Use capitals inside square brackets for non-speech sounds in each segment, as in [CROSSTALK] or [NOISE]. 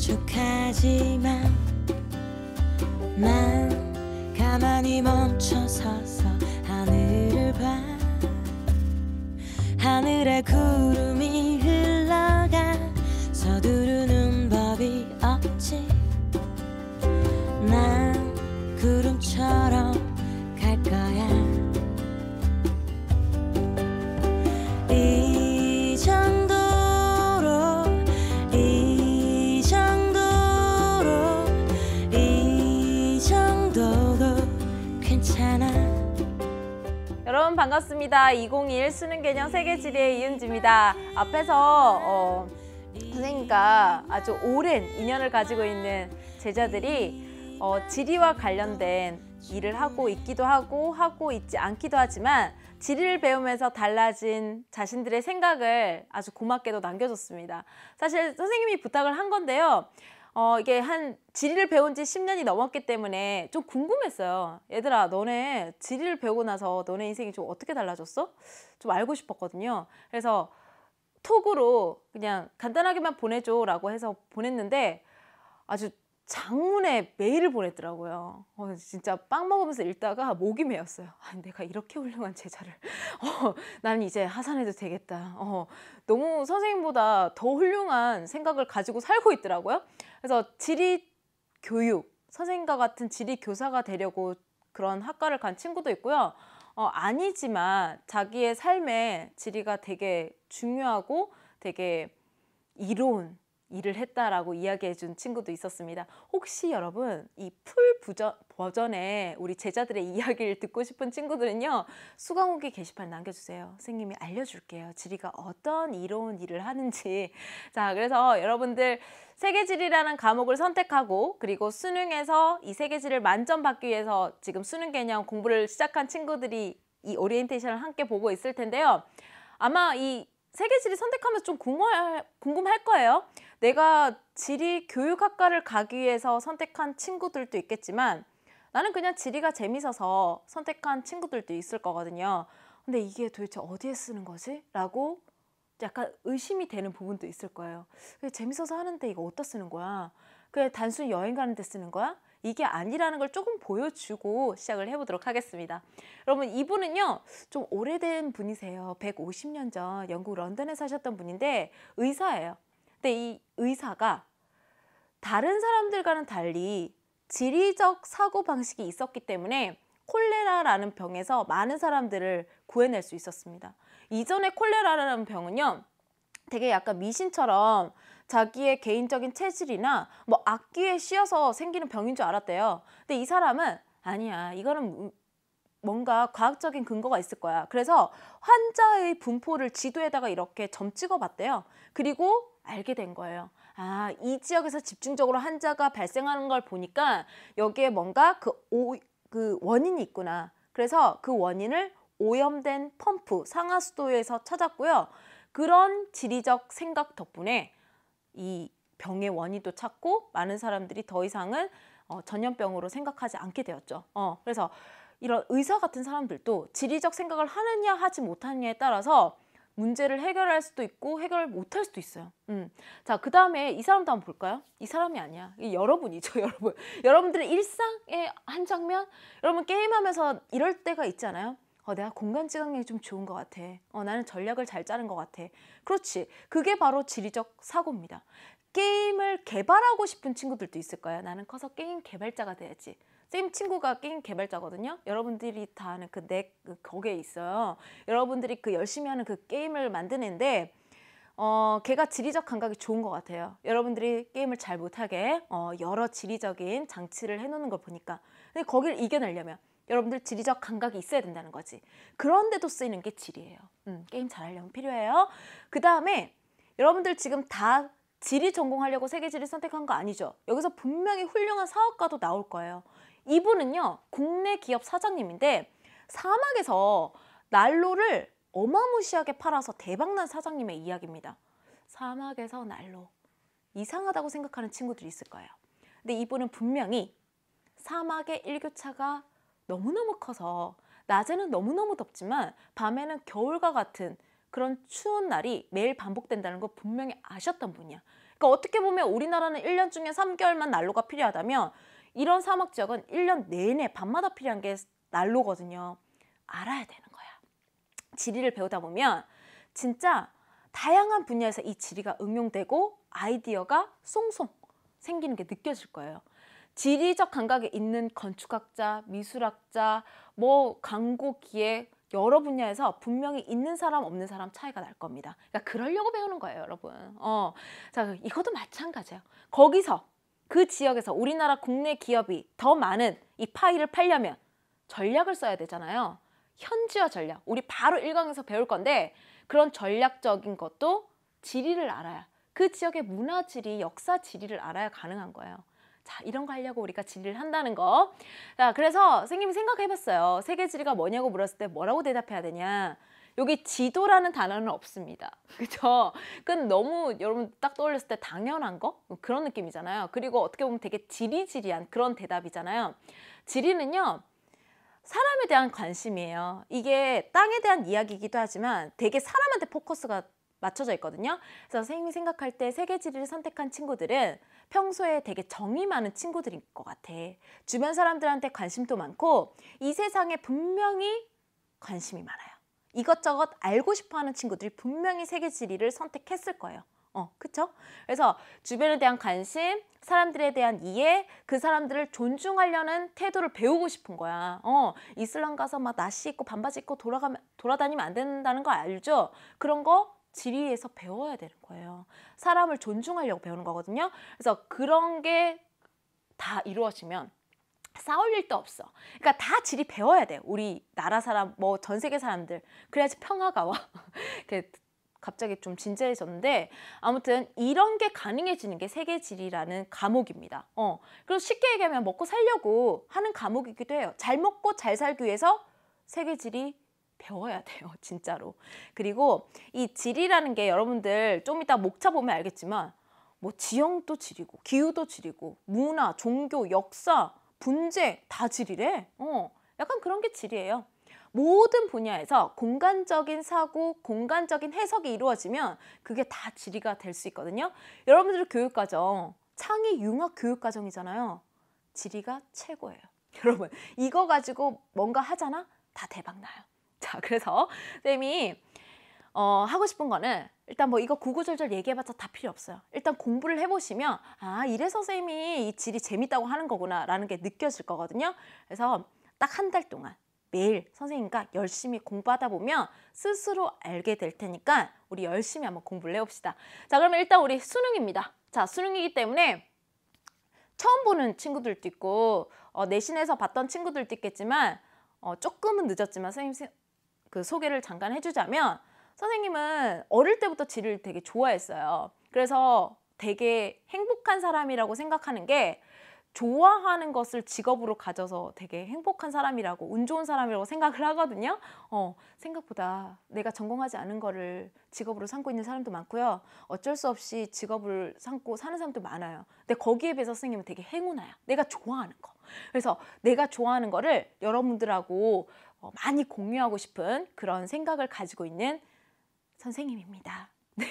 척하지만 난 가만히 멈춰서서 하늘을 봐 하늘에 구름이 흘러가 서두르는 법이 없지 난 구름처럼 괜찮아 여러분 반갑습니다. 2021 수능 개념 세계 지리의 이은지입니다. 앞에서 어, 선생님과 아주 오랜 인연을 가지고 있는 제자들이 어, 지리와 관련된 일을 하고 있기도 하고 하고 있지 않기도 하지만 지리를 배우면서 달라진 자신들의 생각을 아주 고맙게도 남겨줬습니다. 사실 선생님이 부탁을 한 건데요. 어, 이게 한 지리를 배운 지 10년이 넘었기 때문에 좀 궁금했어요. 얘들아, 너네 지리를 배우고 나서 너네 인생이 좀 어떻게 달라졌어? 좀 알고 싶었거든요. 그래서 톡으로 그냥 간단하게만 보내줘라고 해서 보냈는데 아주 장문에 메일을 보냈더라고요. 어, 진짜 빵 먹으면서 읽다가 목이 메였어요. 아, 내가 이렇게 훌륭한 제자를. [LAUGHS] 어, 나 이제 하산해도 되겠다. 어, 너무 선생님보다 더 훌륭한 생각을 가지고 살고 있더라고요. 그래서 지리 교육, 선생님과 같은 지리 교사가 되려고 그런 학과를 간 친구도 있고요. 어, 아니지만 자기의 삶에 지리가 되게 중요하고 되게 이로운 일을 했다라고 이야기해 준 친구도 있었습니다. 혹시 여러분 이 풀 버전의 우리 제자들의 [LAUGHS] 이야기를 듣고 싶은 친구들은요. 수강후기 게시판 남겨주세요. 선생님이 알려줄게요. 지리가 어떤 이로운 일을 하는지. [LAUGHS] 자 그래서 여러분들 세계지리라는 과목을 선택하고 그리고 수능에서 이 세계지를 만점 받기 위해서 지금 수능 개념 공부를 시작한 친구들이 이 오리엔테이션을 함께 보고 있을 텐데요. 아마 이 세계지리 선택하면서 좀 궁금할, 궁금할 거예요. 내가 지리 교육학과를 가기 위해서 선택한 친구들도 있겠지만 나는 그냥 지리가 재밌어서 선택한 친구들도 있을 거거든요. 근데 이게 도대체 어디에 쓰는 거지? 라고 약간 의심이 되는 부분도 있을 거예요. 그게 재밌어서 하는데 이거 어디 쓰는 거야? 그게 단순히 여행 가는 데 쓰는 거야? 이게 아니라는 걸 조금 보여주고 시작을 해보도록 하겠습니다. 여러분 이분은요 좀 오래된 분이세요. 150년 전 영국 런던에 사셨던 분인데 의사예요. 근데 이 의사가 다른 사람들과는 달리 지리적 사고 방식이 있었기 때문에 콜레라라는 병에서 많은 사람들을 구해낼 수 있었습니다. 이전에 콜레라라는 병은요, 되게 약간 미신처럼 자기의 개인적인 체질이나 뭐 악기에 씌어서 생기는 병인 줄 알았대요. 근데 이 사람은 아니야, 이거는 뭔가 과학적인 근거가 있을 거야. 그래서 환자의 분포를 지도에다가 이렇게 점 찍어 봤대요. 그리고 알게 된 거예요. 아, 이 지역에서 집중적으로 환자가 발생하는 걸 보니까 여기에 뭔가 그, 오, 그 원인이 있구나. 그래서 그 원인을 오염된 펌프, 상하수도에서 찾았고요. 그런 지리적 생각 덕분에 이 병의 원인도 찾고 많은 사람들이 더 이상은 어, 전염병으로 생각하지 않게 되었죠. 어, 그래서 이런 의사 같은 사람들도 지리적 생각을 하느냐 하지 못하느냐에 따라서 문제를 해결할 수도 있고 해결 못할 수도 있어요. 음. 자, 그 다음에 이 사람도 한번 볼까요? 이 사람이 아니야. 이 여러분이죠, [LAUGHS] 여러분. 여러분들의 일상의 한 장면? 여러분 게임하면서 이럴 때가 있잖아요. 어, 내가 공간 지각력이 좀 좋은 것 같아. 어, 나는 전략을 잘 짜는 것 같아. 그렇지. 그게 바로 지리적 사고입니다. 게임을 개발하고 싶은 친구들도 있을 거예요. 나는 커서 게임 개발자가 돼야지. 쌤 친구가 게임 개발자거든요. 여러분들이 다 아는 그 넥 그 거기에 그 있어요. 여러분들이 그 열심히 하는 그 게임을 만드는데 어, 걔가 지리적 감각이 좋은 것 같아요. 여러분들이 게임을 잘 못하게 어, 여러 지리적인 장치를 해놓는 걸 보니까 근데 거기를 이겨내려면 여러분들 지리적 감각이 있어야 된다는 거지. 그런데도 쓰이는 게 지리예요. 음, 게임 잘하려면 필요해요. 그 다음에 여러분들 지금 다 지리 전공하려고 세계지리 선택한 거 아니죠? 여기서 분명히 훌륭한 사업가도 나올 거예요. 이분은요 국내 기업 사장님인데 사막에서 난로를 어마무시하게 팔아서 대박난 사장님의 이야기입니다. 사막에서 난로 이상하다고 생각하는 친구들이 있을 거예요. 근데 이분은 분명히 사막의 일교차가 너무너무 커서 낮에는 너무너무 덥지만 밤에는 겨울과 같은 그런 추운 날이 매일 반복된다는 거 분명히 아셨던 분이야. 그러니까 어떻게 보면 우리나라는 1년 중에 3개월만 난로가 필요하다면 이런 사막 지역은 1년 내내 밤마다 필요한 게 난로거든요. 알아야 되는 거야. 지리를 배우다 보면 진짜 다양한 분야에서 이 지리가 응용되고 아이디어가 송송 생기는 게 느껴질 거예요. 지리적 감각에 있는 건축학자, 미술학자, 뭐 광고 기획 여러 분야에서 분명히 있는 사람 없는 사람 차이가 날 겁니다. 그러니까 그러려고 배우는 거예요, 여러분. 어. 자, 이것도 마찬가지예요. 거기서 그 지역에서 우리나라 국내 기업이 더 많은 이파일을 팔려면 전략을 써야 되잖아요. 현지화 전략. 우리 바로 일강에서 배울 건데 그런 전략적인 것도 지리를 알아야 그 지역의 문화 지리, 역사 지리를 알아야 가능한 거예요. 자, 이런 거 하려고 우리가 지리를 한다는 거. 자, 그래서 선생님이 생각해 봤어요. 세계 지리가 뭐냐고 물었을 때 뭐라고 대답해야 되냐? 여기 지도라는 단어는 없습니다. [LAUGHS] 그죠? 그건 너무 여러분 딱 떠올렸을 때 당연한 거? 뭐 그런 느낌이잖아요. 그리고 어떻게 보면 되게 지리지리한 그런 대답이잖아요. 지리는요. 사람에 대한 관심이에요. 이게 땅에 대한 이야기이기도 하지만 되게 사람한테 포커스가 맞춰져 있거든요. 그래서 선생님이 생각할 때 세계 지리를 선택한 친구들은 평소에 되게 정이 많은 친구들인 것 같아. 주변 사람들한테 관심도 많고 이 세상에 분명히 관심이 많아요. 이것저것 알고 싶어하는 친구들이 분명히 세계 지리를 선택했을 거예요. 어, 그쵸? 그래서 주변에 대한 관심, 사람들에 대한 이해, 그 사람들을 존중하려는 태도를 배우고 싶은 거야. 어, 이슬람 가서 막 나시 입고 반바지 입고 돌아가면, 돌아다니면 안 된다는 거 알죠? 그런 거 지리에서 배워야 되는 거예요. 사람을 존중하려고 배우는 거거든요. 그래서 그런 게 다 이루어지면 싸울 일도 없어. 그러니까 다 지리 배워야 돼. 우리 나라 사람, 뭐 전 세계 사람들. 그래야지 평화가 와. [LAUGHS] 갑자기 좀 진지해졌는데 아무튼 이런 게 가능해지는 게 세계 지리라는 과목입니다. 어. 그리고 쉽게 얘기하면 먹고 살려고 하는 과목이기도 해요. 잘 먹고 잘 살기 위해서 세계 지리 배워야 돼요, [LAUGHS] 진짜로. 그리고 이 지리라는 게 여러분들 좀 이따 목차 보면 알겠지만 뭐 지형도 지리고 기후도 지리고 문화, 종교, 역사 분재다 질이래. 어, 약간 그런 게 질이에요. 모든 분야에서 공간적인 사고, 공간적인 해석이 이루어지면 그게 다 질의가 될 수 있거든요. 여러분들 교육과정, 창의 융합 교육과정이잖아요. 질의가 최고예요. [LAUGHS] 여러분, 이거 가지고 뭔가 하잖아? 다 대박 나요. 자, 그래서 쌤이 어, 하고 싶은 거는 일단 뭐 이거 구구절절 얘기해봤자 다 필요 없어요. 일단 공부를 해보시면 아 이래서 쌤이 이 질이 재밌다고 하는 거구나 라는 게 느껴질 거거든요. 그래서 딱 한 달 동안 매일 선생님과 열심히 공부하다 보면 스스로 알게 될 테니까 우리 열심히 한번 공부를 해봅시다. 자 그러면 일단 우리 수능입니다. 자 수능이기 때문에 처음 보는 친구들도 있고 어, 내신에서 봤던 친구들도 있겠지만 어, 조금은 늦었지만 선생님 그 소개를 잠깐 해주자면 선생님은 어릴 때부터 지를 되게 좋아했어요. 그래서 되게 행복한 사람이라고 생각하는 게 좋아하는 것을 직업으로 가져서 되게 행복한 사람이라고 운 좋은 사람이라고 생각을 하거든요. 어, 생각보다 내가 전공하지 않은 거를 직업으로 삼고 있는 사람도 많고요. 어쩔 수 없이 직업을 삼고 사는 사람도 많아요. 근데 거기에 비해서 선생님은 되게 행운아야. 내가 좋아하는 거. 그래서 내가 좋아하는 거를 여러분들하고 어, 많이 공유하고 싶은 그런 생각을 가지고 있는 선생님입니다. [LAUGHS] 네.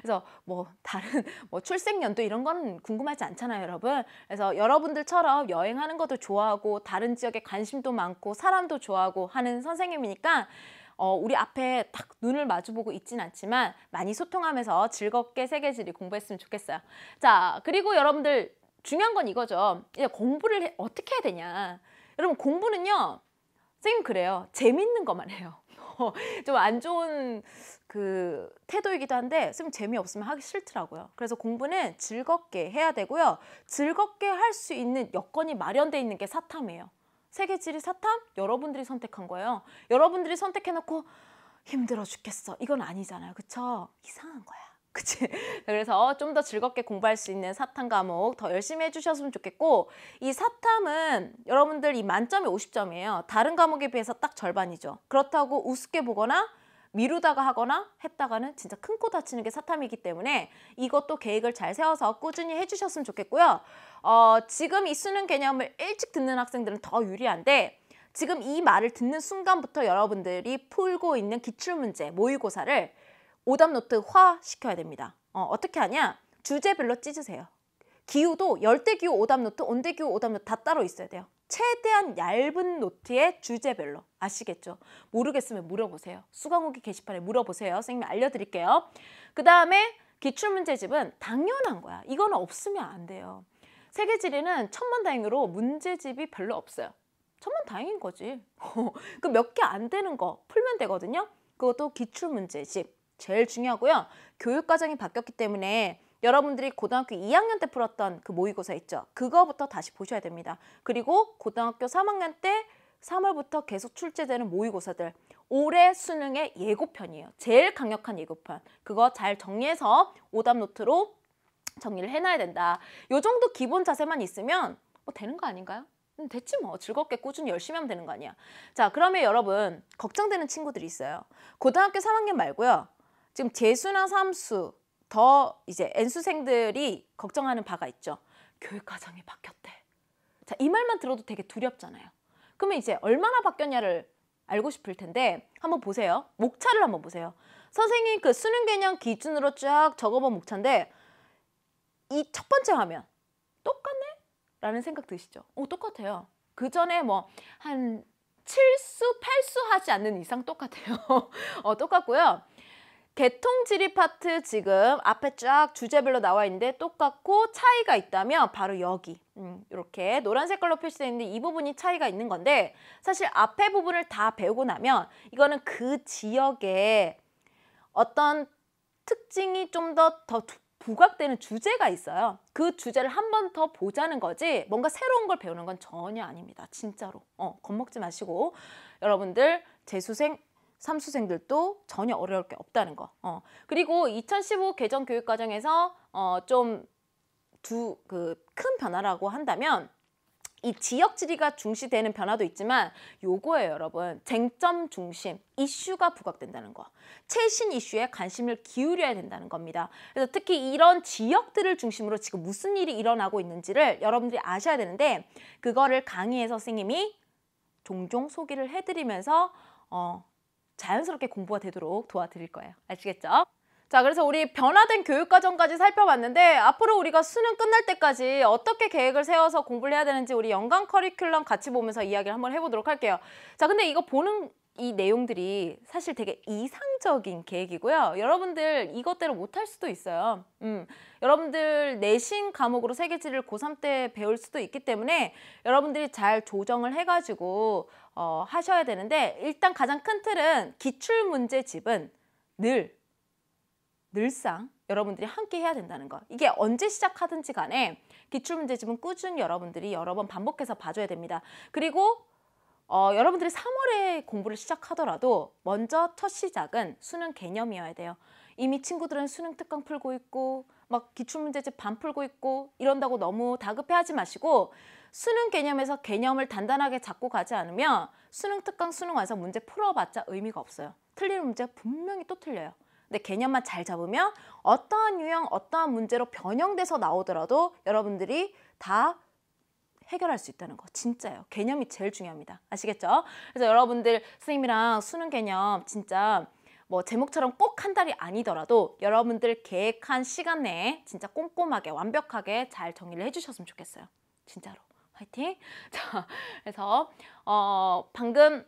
그래서 뭐 다른 [LAUGHS] 뭐 출생연도 이런 건 궁금하지 않잖아요, 여러분. 그래서 여러분들처럼 여행하는 것도 좋아하고 다른 지역에 관심도 많고 사람도 좋아하고 하는 선생님이니까 어, 우리 앞에 딱 눈을 마주보고 있진 않지만 많이 소통하면서 즐겁게 세계지리 공부했으면 좋겠어요. 자, 그리고 여러분들 중요한 건 이거죠. 이제 공부를 해, 어떻게 해야 되냐. 여러분 공부는요. 선생님 그래요. 재밌는 것만 해요. [LAUGHS] 좀안 좋은 그 태도이기도 한데 좀 재미없으면 하기 싫더라고요. 그래서 공부는 즐겁게 해야 되고요. 즐겁게 할 수 있는 여건이 마련돼 있는 게 사탐이에요. 세계 지리 사탐 여러분들이 선택한 거예요. 여러분들이 선택해놓고 힘들어 죽겠어. 이건 아니잖아요. 그쵸? 이상한 거야. 그치? [LAUGHS] 그래서 좀 더 즐겁게 공부할 수 있는 사탐 과목 더 열심히 해주셨으면 좋겠고 이 사탐은 여러분들 이 만점이 50점이에요. 다른 과목에 비해서 딱 절반이죠. 그렇다고 우습게 보거나 미루다가 하거나 했다가는 진짜 큰코 다치는 게 사탐이기 때문에 이것도 계획을 잘 세워서 꾸준히 해주셨으면 좋겠고요. 어, 지금 이 수능 개념을 일찍 듣는 학생들은 더 유리한데 지금 이 말을 듣는 순간부터 여러분들이 풀고 있는 기출문제, 모의고사를 오답 노트화 시켜야 됩니다. 어, 어떻게 하냐? 주제별로 찢으세요. 기후도열대기후 오답 노트, 온대기후 오답 노트 다 따로 있어야 돼요. 최대한 얇은 노트의 주제별로 아시겠죠? 모르겠으면 물어보세요. 수강후기 게시판에 물어보세요. 선생님이 알려드릴게요. 그 다음에 기출문제집은 당연한 거야. 이거는 없으면 안 돼요. 세계지리는 천만다행으로 문제집이 별로 없어요. 천만다행인 거지. [LAUGHS] 그 몇 개 안 되는 거 풀면 되거든요. 그것도 기출문제집. 제일 중요하고요. 교육 과정이 바뀌었기 때문에 여러분들이 고등학교 2학년 때 풀었던 그 모의고사 있죠. 그거부터 다시 보셔야 됩니다. 그리고 고등학교 3학년 때 3월부터 계속 출제되는 모의고사들 올해 수능의 예고편이에요. 제일 강력한 예고편. 그거 잘 정리해서 오답 노트로 정리를 해놔야 된다. 요 정도 기본 자세만 있으면 뭐 되는 거 아닌가요? 음, 됐지 뭐 즐겁게 꾸준히 열심히 하면 되는 거 아니야 자 그러면 여러분 걱정되는 친구들이 있어요 고등학교 3학년 말고요 지금 재수나 삼수 더 이제 N수생들이 걱정하는 바가 있죠. 교육과정이 바뀌었대. 자, 이 말만 들어도 되게 두렵잖아요. 그러면 이제 얼마나 바뀌었냐를 알고 싶을 텐데 한번 보세요. 목차를 한번 보세요. 선생님 그 수능 개념 기준으로 쫙 적어본 목차인데 이 첫 번째 화면 똑같네? 라는 생각 드시죠? 어, 똑같아요. 그 전에 뭐 한 칠 수 팔 수 하지 않는 이상 똑같아요. [LAUGHS] 어, 똑같고요. 개통지리 파트 지금 앞에 쫙 주제별로 나와 있는데 똑같고 차이가 있다면 바로 여기 음, 이렇게 노란 색깔로 표시되어 있는데 이 부분이 차이가 있는 건데 사실 앞에 부분을 다 배우고 나면 이거는 그지역에 어떤 특징이 좀 더더 더 부각되는 주제가 있어요. 그 주제를 한 번 더 보자는 거지 뭔가 새로운 걸 배우는 건 전혀 아닙니다. 진짜로. 어, 겁먹지 마시고 여러분들 재수생 삼수생들도 전혀 어려울 게 없다는 거. 어. 그리고 2015 개정 교육 과정에서 어, 좀 두 그 큰 변화라고 한다면 이 지역 지리가 중시되는 변화도 있지만 요거예요 여러분 쟁점 중심 이슈가 부각된다는 거 최신 이슈에 관심을 기울여야 된다는 겁니다 그래서 특히 이런 지역들을 중심으로 지금 무슨 일이 일어나고 있는지를 여러분들이 아셔야 되는데 그거를 강의에서 선생님이 종종 소개를 해드리면서 어, 자연스럽게 공부가 되도록 도와드릴 거예요. 아시겠죠? 자, 그래서 우리 변화된 교육 과정까지 살펴봤는데 앞으로 우리가 수능 끝날 때까지 어떻게 계획을 세워서 공부를 해야 되는지 우리 연간 커리큘럼 같이 보면서 이야기를 한번 해보도록 할게요. 자, 근데 이거 보는 이 내용들이 사실 되게 이상적인 계획이고요. 여러분들 이것대로 못할 수도 있어요. 음, 여러분들 내신 과목으로 세계지를 고3 때 배울 수도 있기 때문에 여러분들이 잘 조정을 해가지고 어, 하셔야 되는데 일단 가장 큰 틀은 기출문제집은 늘, 늘상 여러분들이 함께 해야 된다는 거. 이게 언제 시작하든지 간에 기출문제집은 꾸준히 여러분들이 여러 번 반복해서 봐줘야 됩니다. 그리고 어, 여러분들이 3월에 공부를 시작하더라도 먼저 첫 시작은 수능 개념이어야 돼요. 이미 친구들은 수능 특강 풀고 있고 막 기출문제집 반 풀고 있고 이런다고 너무 다급해하지 마시고 수능 개념에서 개념을 단단하게 잡고 가지 않으면 수능 특강 수능 완성 문제 풀어봤자 의미가 없어요. 틀리는 문제 분명히 또 틀려요. 근데 개념만 잘 잡으면 어떠한 유형 어떠한 문제로 변형돼서 나오더라도 여러분들이 다 해결할 수 있다는 거 진짜예요. 개념이 제일 중요합니다. 아시겠죠? 그래서 여러분들 선생님이랑 수능 개념 진짜 뭐 제목처럼 꼭 한 달이 아니더라도 여러분들 계획한 시간 내에 진짜 꼼꼼하게 완벽하게 잘 정리를 해주셨으면 좋겠어요. 진짜로. 화이팅! [LAUGHS] 자, 그래서 어, 방금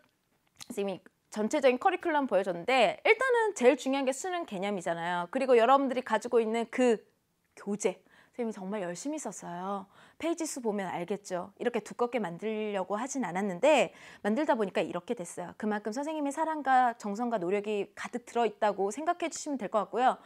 선생님이 전체적인 커리큘럼 보여줬는데 일단은 제일 중요한 게 수능 개념이잖아요. 그리고 여러분들이 가지고 있는 그 교재 선생님이 정말 열심히 썼어요. 페이지 수 보면 알겠죠. 이렇게 두껍게 만들려고 하진 않았는데 만들다 보니까 이렇게 됐어요. 그만큼 선생님의 사랑과 정성과 노력이 가득 들어있다고 생각해 주시면 될 것 같고요.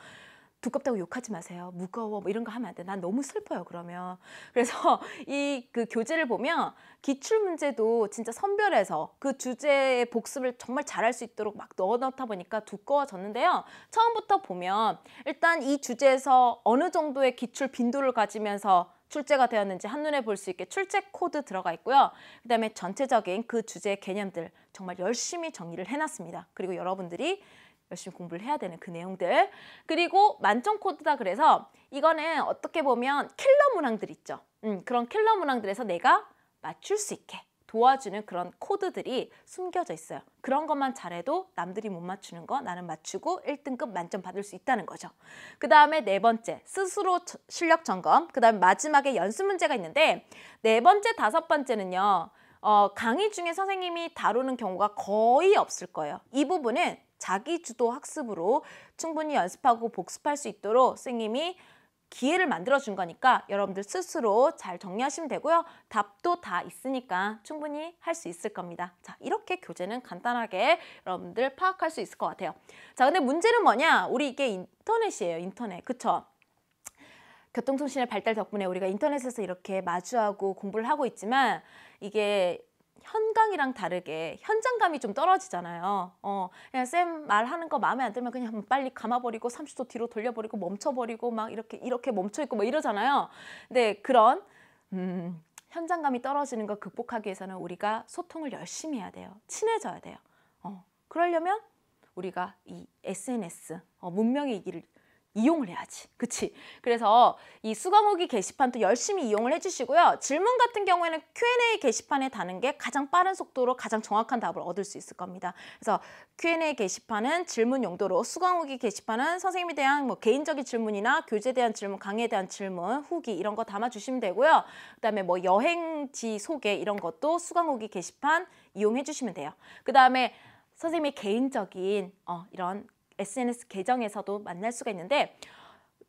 두껍다고 욕하지 마세요. 무거워 뭐 이런 거 하면 안 돼. 난 너무 슬퍼요 그러면. [LAUGHS] 그래서 이 그 교재를 보면 기출 문제도 진짜 선별해서 그 주제의 복습을 정말 잘할 수 있도록 막 넣어 넣다 보니까 두꺼워졌는데요. 처음부터 보면 일단 이 주제에서 어느 정도의 기출 빈도를 가지면서 출제가 되었는지 한눈에 볼 수 있게 출제 코드 들어가 있고요. 그다음에 전체적인 그 주제의 개념들 정말 열심히 정리를 해놨습니다. 그리고 여러분들이 열심히 공부를 해야 되는 그 내용들. 그리고 만점 코드다 그래서 이거는 어떻게 보면 킬러 문항들 있죠. 음, 그런 킬러 문항들에서 내가 맞출 수 있게 도와주는 그런 코드들이 숨겨져 있어요. 그런 것만 잘해도 남들이 못 맞추는 거 나는 맞추고 1등급 만점 받을 수 있다는 거죠. 그 다음에 네 번째, 스스로 저, 실력 점검. 그 다음에 마지막에 연습 문제가 있는데 네 번째, 다섯 번째는요. 어, 강의 중에 선생님이 다루는 경우가 거의 없을 거예요. 이 부분은 자기 주도 학습으로 충분히 연습하고 복습할 수 있도록 선생님이 기회를 만들어 준 거니까 여러분들 스스로 잘 정리하시면 되고요. 답도 다 있으니까 충분히 할 수 있을 겁니다. 자, 이렇게 교재는 간단하게 여러분들 파악할 수 있을 것 같아요. 자, 근데 문제는 뭐냐? 우리 이게 인터넷이에요, 인터넷. 그쵸? 교통통신의 발달 덕분에 우리가 인터넷에서 이렇게 마주하고 공부를 하고 있지만 이게 현강이랑 다르게 현장감이 좀 떨어지잖아요. 어, 그냥 쌤 말하는 거 마음에 안 들면 그냥 빨리 감아버리고 30도 뒤로 돌려버리고 멈춰버리고 막 이렇게 이렇게 멈춰있고 막 뭐 이러잖아요. 근데 그런 음, 현장감이 떨어지는 걸 극복하기 위해서는 우리가 소통을 열심히 해야 돼요. 친해져야 돼요. 어, 그러려면 우리가 이 SNS, 어, 문명의 이기를 이용을 해야지. 그치? 그래서 이 수강후기 게시판도 열심히 이용을 해주시고요. 질문 같은 경우에는 Q&A 게시판에 다는 게 가장 빠른 속도로 가장 정확한 답을 얻을 수 있을 겁니다. 그래서 Q&A 게시판은 질문 용도로 수강후기 게시판은 선생님에 대한 뭐 개인적인 질문이나 교재에 대한 질문, 강의에 대한 질문, 후기 이런 거 담아주시면 되고요. 그다음에 뭐 여행지 소개 이런 것도 수강후기 게시판 이용해 주시면 돼요. 그다음에 선생님의 개인적인 어, 이런 SNS 계정에서도 만날 수가 있는데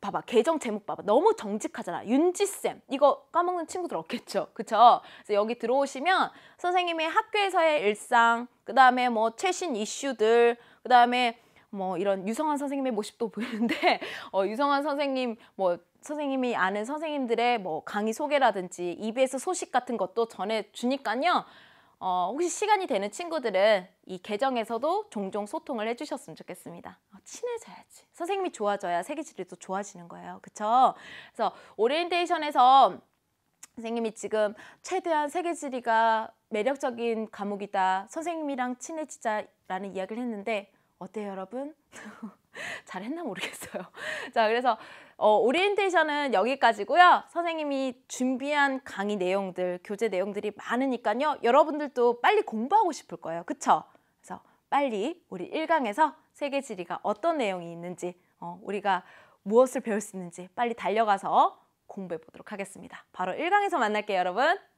봐봐 계정 제목 봐봐 너무 정직하잖아 윤지쌤 이거 까먹는 친구들 없겠죠 [LAUGHS] 그쵸 그래서 여기 들어오시면 선생님의 학교에서의 일상 그 다음에 뭐 최신 이슈들 그 다음에 뭐 이런 유성환 선생님의 모습도 [LAUGHS] 보이는데 어, 유성환 선생님 뭐 선생님이 아는 선생님들의 뭐 강의 소개라든지 EBS 소식 같은 것도 전해 주니까요 어, 혹시 시간이 되는 친구들은 이 계정에서도 종종 소통을 해주셨으면 좋겠습니다. 어, 친해져야지. 선생님이 좋아져야 세계지리도 좋아지는 거예요. 그쵸? 그래서 오리엔테이션에서 선생님이 지금 최대한 세계지리가 매력적인 과목이다. 선생님이랑 친해지자라는 이야기를 했는데 어때요 여러분? [LAUGHS] [LAUGHS] 잘했나 모르겠어요. [LAUGHS] 자, 그래서 어, 오리엔테이션은 여기까지고요. 선생님이 준비한 강의 내용들, 교재 내용들이 많으니까요. 여러분들도 빨리 공부하고 싶을 거예요. 그쵸? 그래서 빨리 우리 1강에서 세계 지리가 어떤 내용이 있는지, 어, 우리가 무엇을 배울 수 있는지 빨리 달려가서 공부해 보도록 하겠습니다. 바로 1강에서 만날게요, 여러분.